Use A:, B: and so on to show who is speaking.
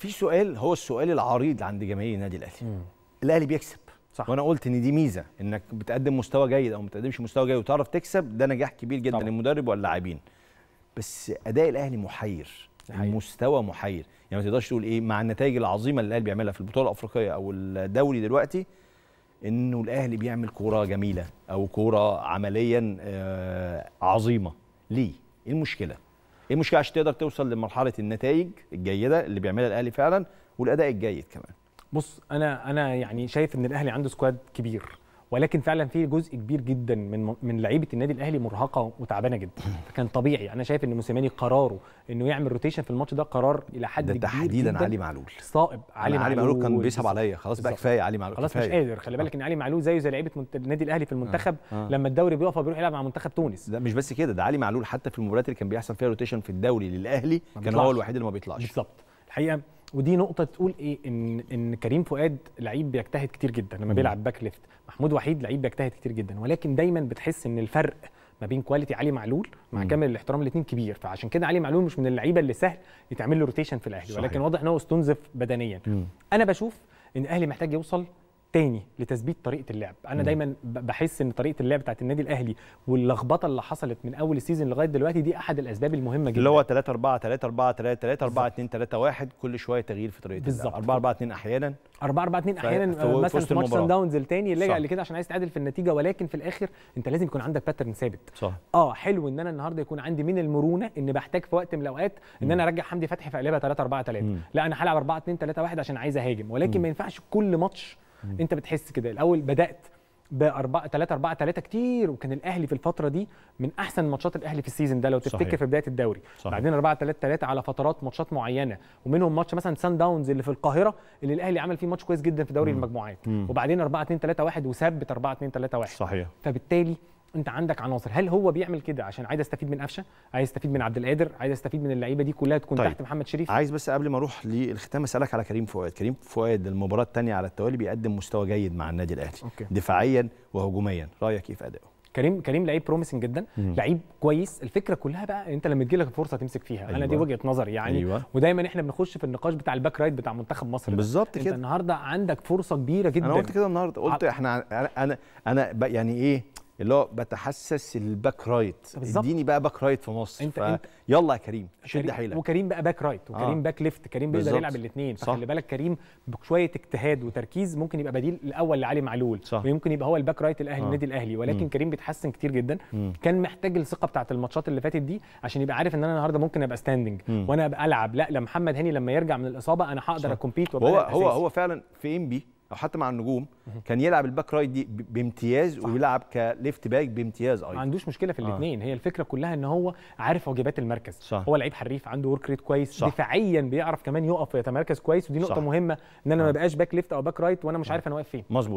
A: في سؤال هو السؤال العريض عند جماهير النادي الاهلي الاهلي بيكسب صح. وانا قلت ان دي ميزه انك بتقدم مستوى جيد او ما بتقدمش مستوى جيد وتعرف تكسب ده نجاح كبير جدا طبعا. للمدرب واللاعبين بس اداء الاهلي محير المستوى محير يعني ما تقدرش تقول ايه مع النتائج العظيمه اللي الاهلي بيعملها في البطوله الافريقيه او الدوري دلوقتي انه الاهلي بيعمل كوره جميله او كوره عمليا آه، عظيمه ليه ايه المشكله ايه المشكله عشان تقدر توصل لمرحله النتائج الجيده اللي بيعملها الاهلي فعلا والاداء الجيد كمان
B: بص انا انا يعني شايف ان الاهلي عنده سكواد كبير ولكن فعلا في جزء كبير جدا من من لعيبه النادي الاهلي مرهقه وتعبانه جدا فكان طبيعي انا شايف ان موسيماني قراره انه يعمل روتيشن في الماتش ده قرار الى حد ده
A: تحديدا علي معلول صائب علي معلول, علي معلول كان بيصعب عليا خلاص بقى كفايه علي معلول خلاص مش قادر
B: خلي بالك آه. ان علي معلول زيه زي لعيبه النادي الاهلي في المنتخب آه. آه. لما الدوري بيقف بيروح يلعب مع منتخب تونس لا مش بس كده ده علي معلول حتى في المباريات اللي كان بيحصل فيها روتيشن في الدوري للاهلي كان هو الوحيد اللي ما بيطلعش بالظبط الحقيقه ودي نقطه تقول ايه ان ان كريم فؤاد لعيب بيجتهد كتير جدا لما بيلعب باك ليفت محمود وحيد لعيب بيجتهد كتير جدا ولكن دايما بتحس ان الفرق ما بين كواليتي علي معلول مع مم. كامل الاحترام الاثنين كبير فعشان كده علي معلول مش من اللعيبه اللي سهل يتعمل له روتيشن في الاهلي ولكن واضح ان هو استنزف بدنيا مم. انا بشوف ان الاهلي محتاج يوصل تاني لتثبيت طريقه اللعب انا م. دايما بحس ان طريقه اللعب بتاعت النادي الاهلي واللخبطه اللي حصلت من اول السيزون لغايه دلوقتي دي احد الاسباب المهمه جدا اللي
A: هو 3 4 3 4 3 3 4 2 3 1 كل شويه تغيير في طريقه بالظبط 4 4 2 احيانا
B: 4 4 2 احيانا آه، مثلا في ماتش سان داونز الثاني اللي اللي كده عشان عايز تعادل في النتيجه ولكن في الاخر انت لازم يكون عندك باترن ثابت صح اه حلو ان انا النهارده يكون عندي من المرونه ان بحتاج في وقت من الاوقات ان انا ارجع حمدي فتحي في قلبها 3 4 3 لا انا هلعب 4 2 3 1 عشان عايز اهاجم ولكن ما ينفعش كل ماتش مم. انت بتحس كده الاول بدات بأربعة 3 4 3 كتير وكان الاهلي في الفتره دي من احسن ماتشات الاهلي في السيزون ده لو تفتكر في بدايه الدوري صحيح. بعدين 4 3 3 على فترات ماتشات معينه ومنهم ماتش مثلا سان داونز اللي في القاهره اللي الاهلي عمل فيه ماتش كويس جدا في دوري مم. المجموعات مم. وبعدين 4 2 3 1 وثبت 4 2 3 1 صحيح فبالتالي انت عندك عناصر هل هو بيعمل كده عشان عايز استفيد من قفشه عايز استفيد من عبد القادر عايز استفيد من اللعيبه دي كلها تكون طيب. تحت محمد شريف
A: عايز بس قبل ما اروح للختام اسالك على كريم فؤاد كريم فؤاد المباراه الثانيه على التوالي بيقدم مستوى جيد مع النادي الاهلي دفاعيا وهجوميا رايك ايه في ادائه كريم كريم لعيب بروميسنج جدا لعيب
B: كويس الفكره كلها بقى انت لما تجيلك الفرصه تمسك فيها أيوة. انا دي أيوة. وجهه نظري يعني أيوة. ودايما احنا بنخش في النقاش بتاع الباك رايت بتاع
A: منتخب مصر بالظبط كده انت
B: النهارده عندك فرصه كبيره جدا انا قلت كده النهارده قلت
A: احنا انا انا يعني ايه اللي هو بتحسس الباك رايت اديني بقى باك رايت في مصر انت, انت يلا يا كريم شد حيلك وكريم بقى باك رايت وكريم آه. باك ليفت
B: كريم بيقدر يلعب الاثنين فخلي بالك كريم بشويه اجتهاد وتركيز ممكن يبقى بديل الاول لعلي معلول صح. ويمكن يبقى هو الباك رايت الاهلي آه. الاهلي ولكن م. كريم بيتحسن كتير جدا م. كان محتاج الثقه بتاعه الماتشات اللي فاتت دي عشان يبقى عارف ان انا النهارده ممكن ابقى ستاندنج وانا ابقى العب لا لا محمد هاني لما يرجع من الاصابه انا هقدر اكومبيت هو هو هو
A: فعلا في ام بي او حتى مع النجوم كان يلعب الباك رايت دي بامتياز ويلعب كليفت باك بامتياز ايضا ما عندوش مشكله في الاثنين آه. هي الفكره
B: كلها ان هو عارف واجبات المركز صح. هو لعيب حريف عنده ورك ريت كويس صح. دفاعيا بيعرف كمان يقف ويتمركز كويس ودي نقطه صح. مهمه ان انا آه. ما بقاش باك ليفت او باك رايت وانا مش آه. عارف انا واقف فين مظبوط